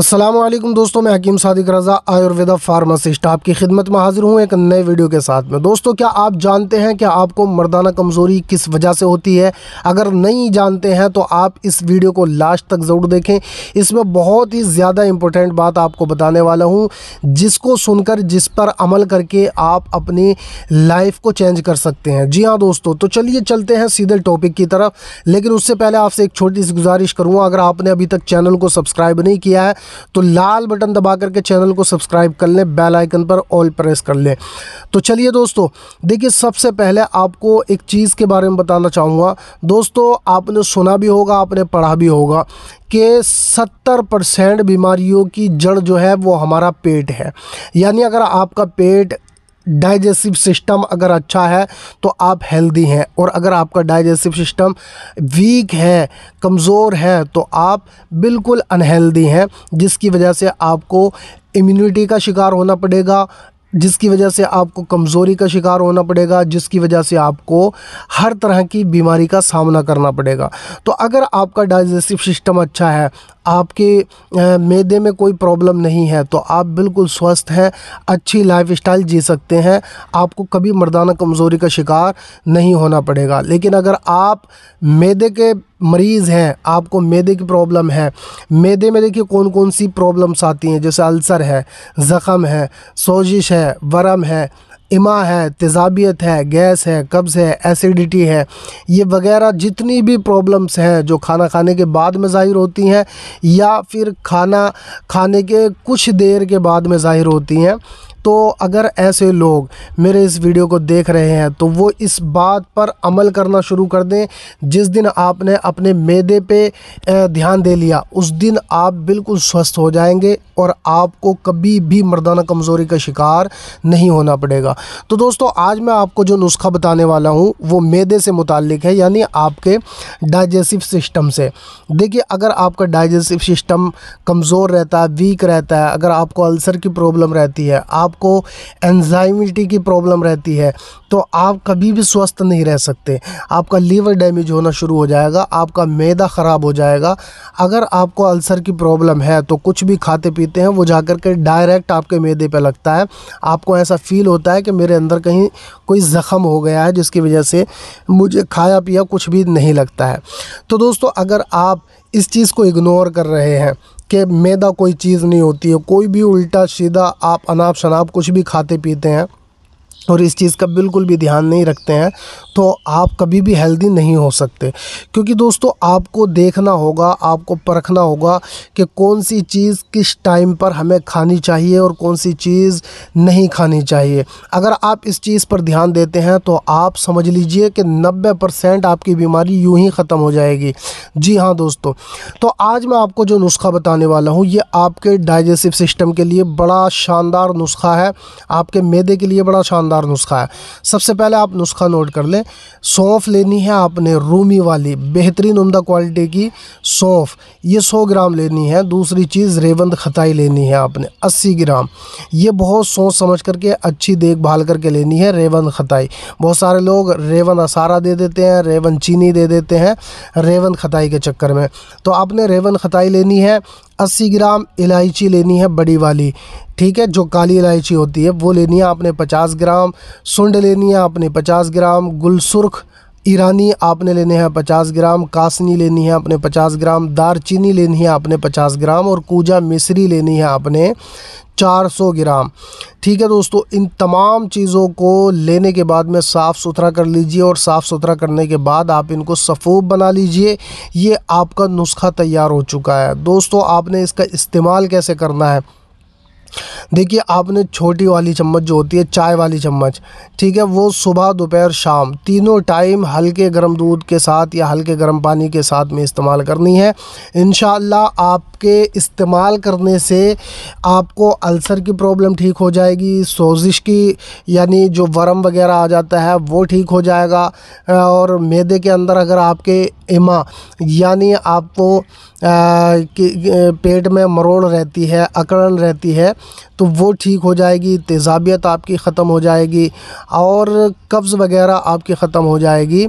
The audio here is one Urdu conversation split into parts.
السلام علیکم دوستوں میں حکیم صادق رضا آیورویدا فارماسٹ آپ کی خدمت میں حاضر ہوں ایک نئے ویڈیو کے ساتھ میں دوستوں کیا آپ جانتے ہیں کہ آپ کو مردانہ کمزوری کس وجہ سے ہوتی ہے اگر نہیں جانتے ہیں تو آپ اس ویڈیو کو لاسٹ تک ضرور دیکھیں اس میں بہت ہی زیادہ امپورٹنٹ بات آپ کو بتانے والا ہوں جس کو سن کر جس پر عمل کر کے آپ اپنی لائف کو چینج کر سکتے ہیں جی ہاں دوستوں تو چلیے چلتے ہیں سیدھے ٹاپک کی طرف لیکن اس سے پہلے آپ سے ایک چھوٹی سی گزارش کروں اگر آپ نے ابھی تک چینل کو سبسکرائب نہیں کیا ہے تو لال بٹن دبا کر کے چینل کو سبسکرائب کر لیں بیل آئکن پر آل پریس کر لیں تو چلیے دوستو دیکھیے سب سے پہلے آپ کو ایک چیز کے بارے میں بتانا چاہوں گا دوستو آپ نے سنا بھی ہوگا آپ نے پڑھا بھی ہوگا کہ ستر پرسینٹ بیماریوں کی جڑ جو ہے وہ ہمارا پیٹ ہے یعنی اگر آپ کا پیٹ ڈائجسٹو سسٹم اگر اچھا ہے تو آپ ہیلدی ہیں اور اگر آپ کا ڈائجسٹو سسٹم ویک ہے کمزور ہے تو آپ بالکل انہیلدی ہیں جس کی وجہ سے آپ کو امیونٹی کا شکار ہونا پڑے گا جس کی وجہ سے آپ کو کمزوری کا شکار ہونا پڑے گا جس کی وجہ سے آپ کو ہر طرح کی بیماری کا سامنا کرنا پڑے گا تو اگر آپ کا ڈائجسٹو سسٹم اچھا ہے آپ کے میدے میں کوئی پرابلم نہیں ہے تو آپ بالکل سوستھ ہیں اچھی لائف اسٹائل جی سکتے ہیں آپ کو کبھی مردانہ کمزوری کا شکار نہیں ہونا پڑے گا لیکن اگر آپ میدے کے مریض ہیں آپ کو میدے کی پرابلم ہے میدے میں دیکھیے کون کون سی پرابلمس آتی ہیں جیسے السر ہے زخم ہے سوزش ہے ورم ہے اما ہے تیزابیت ہے گیس ہے قبض ہے ایسیڈیٹی ہے یہ وغیرہ جتنی بھی پرابلمس ہیں جو کھانا کھانے کے بعد میں ظاہر ہوتی ہیں یا پھر کھانا کھانے کے کچھ دیر کے بعد میں ظاہر ہوتی ہیں تو اگر ایسے لوگ میرے اس ویڈیو کو دیکھ رہے ہیں تو وہ اس بات پر عمل کرنا شروع کر دیں جس دن آپ نے اپنے میدے پہ دھیان دے لیا اس دن آپ بالکل سوستھ ہو جائیں گے اور آپ کو کبھی بھی مردانہ کمزوری کا شکار نہیں ہونا پڑے گا تو دوستو آج میں آپ کو جو نسخہ بتانے والا ہوں وہ میدے سے متعلق ہے یعنی آپ کے ڈائجیسیف سسٹم سے دیکھیے اگر آپ کا ڈائجیسیف سسٹم کمزور رہتا ہے ویک رہتا ہے اگر آپ کو السر کی پرابلم رہتی ہے آپ آپ کو اینزائٹی کی پرابلم رہتی ہے تو آپ کبھی بھی سوستھ نہیں رہ سکتے آپ کا لیور ڈیمیج ہونا شروع ہو جائے گا آپ کا میدا خراب ہو جائے گا اگر آپ کو السر کی پرابلم ہے تو کچھ بھی کھاتے پیتے ہیں وہ جا کر کے ڈائریکٹ آپ کے میدے پہ لگتا ہے آپ کو ایسا فیل ہوتا ہے کہ میرے اندر کہیں کوئی زخم ہو گیا ہے جس کی وجہ سے مجھے کھایا پیا کچھ بھی نہیں لگتا ہے تو دوستو اگر آپ اس چیز کو اگنور کر رہے ہیں کہ میدا کوئی چیز نہیں ہوتی ہے کوئی بھی الٹا سیدھا آپ اناپ شناپ کچھ بھی کھاتے پیتے ہیں اور اس چیز کا بالکل بھی دھیان نہیں رکھتے ہیں تو آپ کبھی بھی ہیلدی نہیں ہو سکتے کیونکہ دوستو آپ کو دیکھنا ہوگا آپ کو پرکھنا ہوگا کہ کون سی چیز کس ٹائم پر ہمیں کھانی چاہیے اور کون سی چیز نہیں کھانی چاہیے اگر آپ اس چیز پر دھیان دیتے ہیں تو آپ سمجھ لیجئے کہ نبے پرسینٹ آپ کی بیماری یوں ہی ختم ہو جائے گی جی ہاں دوستو تو آج میں آپ کو جو نسخہ بتانے والا ہوں یہ آپ کے ڈائجسٹو سسٹم کے لیے بڑا شاندار نسخہ ہے آپ کے میدے کے لیے بڑا شاندار شاندار نسخہ ہے سب سے پہلے آپ نسخہ نوٹ کر لیں سونف لینی ہے آپ نے رومی والی بہترین امدہ کوالٹی کی سونف یہ سو گرام لینی ہے دوسری چیز ریوند خطائی لینی ہے آپ نے اسی گرام یہ بہت سونف سمجھ کر کے اچھی دیکھ بھال کر کے لینی ہے ریوند خطائی بہت سارے لوگ ریوند اسارہ دے دیتے ہیں ریوند چینی دے دیتے ہیں ریوند خطائی کے چکر میں تو آپ نے ریوند خطائی لینی ہے اسی گرام الائچی لینی ہے بڑی والی ٹھیک ہے جو کالی الائچی ہوتی ہے وہ لینی ہے آپ نے پچاس گرام سنڈ لینی ہے آپ نے پچاس گرام گل سرخ ایرانی آپ نے لینے ہے پچاس گرام کاسنی لینی ہے آپ نے پچاس گرام دار چینی لینی ہے آپ نے پچاس گرام اور کوجا مصری لینی ہے آپ نے چار سو گرام ٹھیک ہے دوستو ان تمام چیزوں کو لینے کے بعد میں صاف ستھرا کر لیجئے اور صاف ستھرا کرنے کے بعد آپ ان کو صفوب بنا لیجئے یہ آپ کا نسخہ تیار ہو چکا ہے دوستو آپ نے اس کا استعمال کیسے کرنا ہے دیکھیے آپ نے چھوٹی والی چمچ جو ہوتی ہے چائے والی چمچ ٹھیک ہے وہ صبح دوپہر شام تینوں ٹائم ہلکے گرم دودھ کے ساتھ یا ہلکے گرم پانی کے ساتھ میں استعمال کرنی ہے انشاءاللہ آپ کے استعمال کرنے سے آپ کو السر کی پرابلم ٹھیک ہو جائے گی سوزش کی یعنی جو ورم وغیرہ آ جاتا ہے وہ ٹھیک ہو جائے گا اور میدے کے اندر اگر آپ کے ایما یعنی آپ کو پیٹ میں مروڑ رہتی ہے اکڑن رہتی ہے تو وہ ٹھیک ہو جائے گی تیزابیت آپ کی ختم ہو جائے گی اور قبض وغیرہ آپ کی ختم ہو جائے گی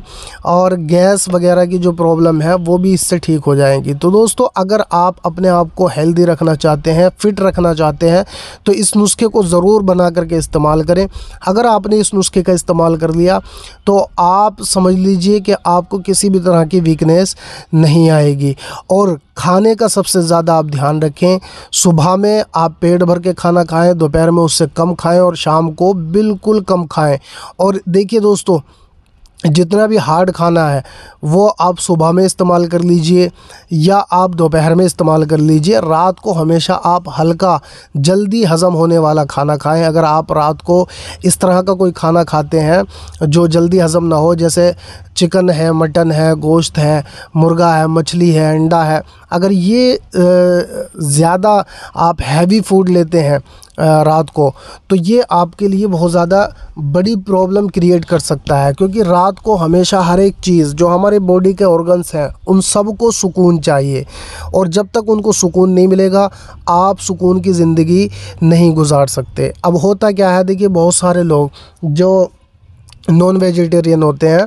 اور گیس وغیرہ کی جو پرابلم ہے وہ بھی اس سے ٹھیک ہو جائیں گی تو دوستو اگر آپ اپنے آپ کو ہیلدی رکھنا چاہتے ہیں فٹ رکھنا چاہتے ہیں تو اس نسخے کو ضرور بنا کر کے استعمال کریں اگر آپ نے اس نسخے کا استعمال کر لیا تو آپ سمجھ لیجئے کہ آپ کو کسی بھی طرح کی ویکنیس نہیں آئے گی اور کھانے کا سب سے زیادہ آپ دھیان رکھیں صبح میں آپ پیٹ بھر کے کھانا کھائیں دوپہر میں اس سے کم کھائیں اور شام کو بالکل کم کھائیں اور دیکھیے دوستو جتنا بھی ہارڈ کھانا ہے وہ آپ صبح میں استعمال کر لیجئے یا آپ دوپہر میں استعمال کر لیجئے رات کو ہمیشہ آپ ہلکا جلدی ہضم ہونے والا کھانا کھائیں اگر آپ رات کو اس طرح کا کوئی کھانا کھاتے ہیں جو جلدی ہضم نہ ہو جیسے چکن ہے مٹن ہے گوشت ہے مرغا ہے مچھلی ہے انڈا ہے اگر یہ زیادہ آپ ہیوی فوڈ لیتے ہیں رات کو تو یہ آپ کے لیے بہت زیادہ بڑی پرابلم کریٹ کر سکتا ہے کیونکہ رات کو ہمیشہ ہر ایک چیز جو ہمارے باڈی کے آرگنس ہیں ان سب کو سکون چاہیے اور جب تک ان کو سکون نہیں ملے گا آپ سکون کی زندگی نہیں گزار سکتے اب ہوتا کیا ہے دیکھیے بہت سارے لوگ جو نان ویجیٹیرین ہوتے ہیں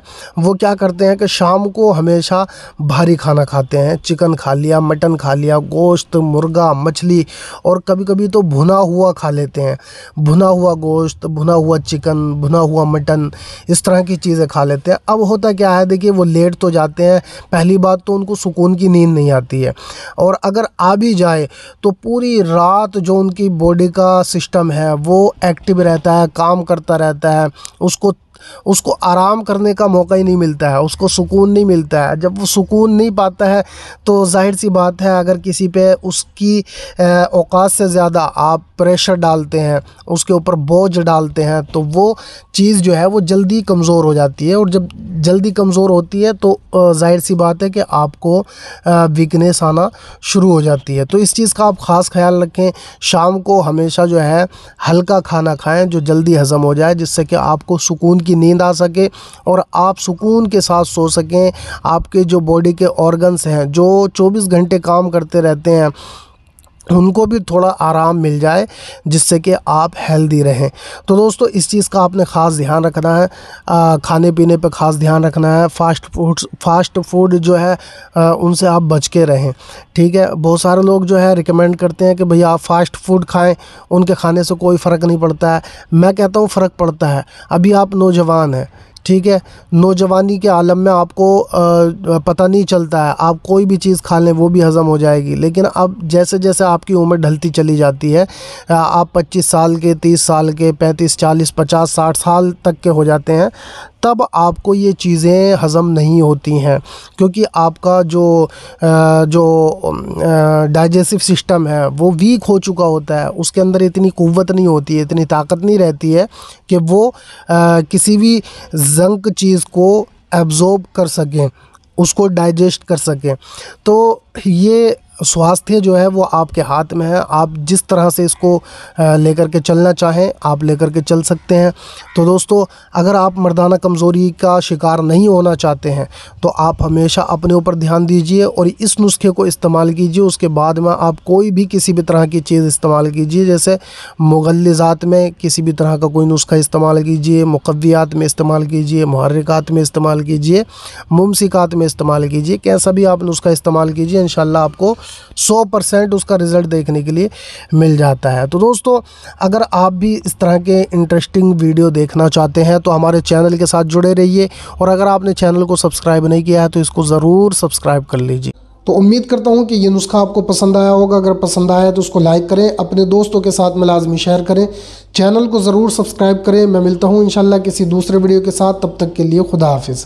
وہ کیا کرتے ہیں کہ شام کو ہمیشہ بھاری کھانا کھاتے ہیں چکن کھا لیا مٹن کھا لیا گوشت مرغا مچھلی اور کبھی کبھی تو بھنا ہوا کھا لیتے ہیں بھنا ہوا گوشت بھنا ہوا چکن بھنا ہوا مٹن اس طرح کی چیزیں کھا لیتے ہیں اب ہوتا کیا ہے دیکھیے وہ لیٹ تو جاتے ہیں پہلی بات تو ان کو سکون کی نیند نہیں آتی ہے اور اگر آ بھی جائے تو پوری رات جو ان کی باڈی کا سسٹم ہے وہ ایکٹیو رہتا ہے کام کرتا رہتا ہے اس کو اس کو آرام کرنے کا موقع ہی نہیں ملتا ہے اس کو سکون نہیں ملتا ہے جب وہ سکون نہیں پاتا ہے تو ظاہر سی بات ہے اگر کسی پہ اس کی اوقات سے زیادہ آپ پریشر ڈالتے ہیں اس کے اوپر بوجھ ڈالتے ہیں تو وہ چیز جو ہے وہ جلدی کمزور ہو جاتی ہے اور جب جلدی کمزور ہوتی ہے تو ظاہر سی بات ہے کہ آپ کو ویکنیس آنا شروع ہو جاتی ہے تو اس چیز کا آپ خاص خیال رکھیں شام کو ہمیشہ جو ہے ہلکا کھانا کھائیں جو جلدی ہضم ہو جائے جس سے کہ آپ کو سکون کی نیند آ سکے اور آپ سکون کے ساتھ سو سکیں آپ کے جو باڈی کے آرگنس ہیں جو چوبیس گھنٹے کام کرتے رہتے ہیں ان کو بھی تھوڑا آرام مل جائے جس سے کہ آپ ہیلدی رہیں تو دوستو اس چیز کا آپ نے خاص دھیان رکھنا ہے کھانے پینے پہ خاص دھیان رکھنا ہے فاسٹ فاسٹ فوڈ جو ہے ان سے آپ بچ کے رہیں ٹھیک ہے بہت سارے لوگ جو ہے ریکمینڈ کرتے ہیں کہ بھئی آپ فاسٹ فوڈ کھائیں ان کے کھانے سے کوئی فرق نہیں پڑتا ہے میں کہتا ہوں فرق پڑتا ہے ابھی آپ نوجوان ہیں ٹھیک ہے نوجوانی کے عالم میں آپ کو پتہ نہیں چلتا ہے آپ کوئی بھی چیز کھا لیں وہ بھی ہضم ہو جائے گی لیکن اب جیسے جیسے آپ کی عمر ڈھلتی چلی جاتی ہے آپ پچیس سال کے تیس سال کے پینتیس چالیس پچاس ساٹھ سال تک کے ہو جاتے ہیں تب آپ کو یہ چیزیں ہضم نہیں ہوتی ہیں کیونکہ آپ کا جو جو ڈائجیسو سسٹم ہے وہ ویک ہو چکا ہوتا ہے اس کے اندر اتنی قوت نہیں ہوتی ہے اتنی طاقت نہیں رہتی ہے کہ وہ کسی بھی زنک چیز کو ایبزورب کر سکیں اس کو ڈائجسٹ کر سکیں تو یہ سواستھے جو ہے وہ آپ کے ہاتھ میں ہے آپ جس طرح سے اس کو لے کر کے چلنا چاہیں آپ لے کر کے چل سکتے ہیں تو دوستو اگر آپ مردانہ کمزوری کا شکار نہیں ہونا چاہتے ہیں تو آپ ہمیشہ اپنے اوپر دھیان دیجیے اور اس نسخے کو استعمال کیجیے اس کے بعد میں آپ کوئی بھی کسی بھی طرح کی چیز استعمال کیجیے جیسے مغلزات میں کسی بھی طرح کا کوئی نسخہ استعمال کیجیے مقویات میں استعمال کیجیے محرکات میں استعمال کیجیے ممسکات میں استعمال کیجیے کیسا بھی آپ نسخہ استعمال کیجیے انشاءاللہ آپ کو سو پرسینٹ اس کا ریزلٹ دیکھنے کے لیے مل جاتا ہے تو دوستو اگر آپ بھی اس طرح کے انٹرسٹنگ ویڈیو دیکھنا چاہتے ہیں تو ہمارے چینل کے ساتھ جڑے رہیے اور اگر آپ نے چینل کو سبسکرائب نہیں کیا ہے تو اس کو ضرور سبسکرائب کر لیجیے تو امید کرتا ہوں کہ یہ نسخہ آپ کو پسند آیا ہوگا اگر پسند آیا تو اس کو لائک کریں اپنے دوستوں کے ساتھ میں لازمی شیئر کریں چینل کو ضرور سبسکرائب کریں میں ملتا ہوں انشاءاللہ کسی دوسرے ویڈیو کے ساتھ تب تک کے لیے خدا حافظ